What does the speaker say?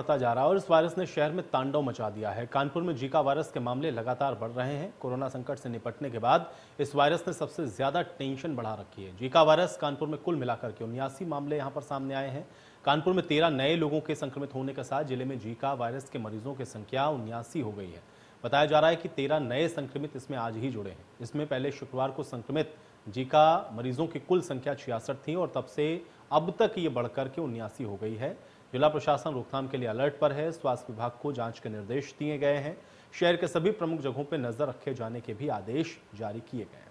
बढ़ता जा रहा है और इस वायरस ने शहर में तांडव मचा दिया है कानपुर में जीका वायरस के मामले लगातार बढ़ रहे हैं कोरोना संकट से निपटने के बाद इस वायरस ने सबसे ज्यादा टेंशन बढ़ा रखी है जीका वायरस कानपुर में कुल मिलाकर के उन्यासी मामले यहां पर सामने आए हैं कानपुर में तेरह नए लोगों के संक्रमित होने के साथ जिले में जीका वायरस के मरीजों की संख्या उन्यासी हो गई है बताया जा रहा है कि तेरह नए संक्रमित इसमें आज ही जुड़े हैं इसमें पहले शुक्रवार को संक्रमित जीका मरीजों की कुल संख्या छियासठ थी और तब से अब तक ये बढ़कर के उन्यासी हो गई है जिला प्रशासन रोकथाम के लिए अलर्ट पर है स्वास्थ्य विभाग को जांच के निर्देश दिए गए हैं शहर के सभी प्रमुख जगहों पर नजर रखे जाने के भी आदेश जारी किए गए हैं